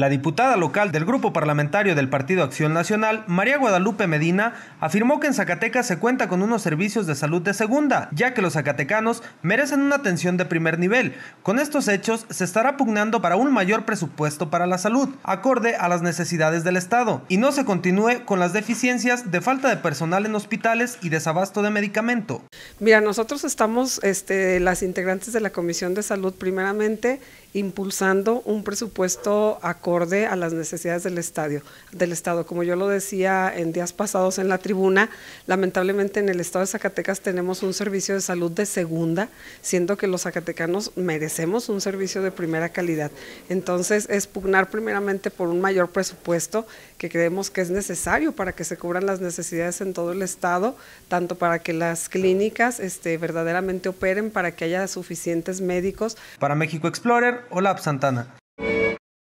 La diputada local del Grupo Parlamentario del Partido Acción Nacional, María Guadalupe Medina, afirmó que en Zacatecas se cuenta con unos servicios de salud de segunda, ya que los zacatecanos merecen una atención de primer nivel. Con estos hechos, se estará pugnando para un mayor presupuesto para la salud, acorde a las necesidades del Estado, y no se continúe con las deficiencias de falta de personal en hospitales y desabasto de medicamento. Mira, nosotros estamos, este, las integrantes de la Comisión de Salud, primeramente, impulsando un presupuesto acorde a las necesidades del estadio, del estado. Como yo lo decía en días pasados en la tribuna, lamentablemente en el estado de Zacatecas tenemos un servicio de salud de segunda, siendo que los zacatecanos merecemos un servicio de primera calidad. Entonces, es pugnar primeramente por un mayor presupuesto que creemos que es necesario para que se cubran las necesidades en todo el estado, tanto para que las clínicas este, verdaderamente operen, para que haya suficientes médicos. Para México Explorer, hola Santana.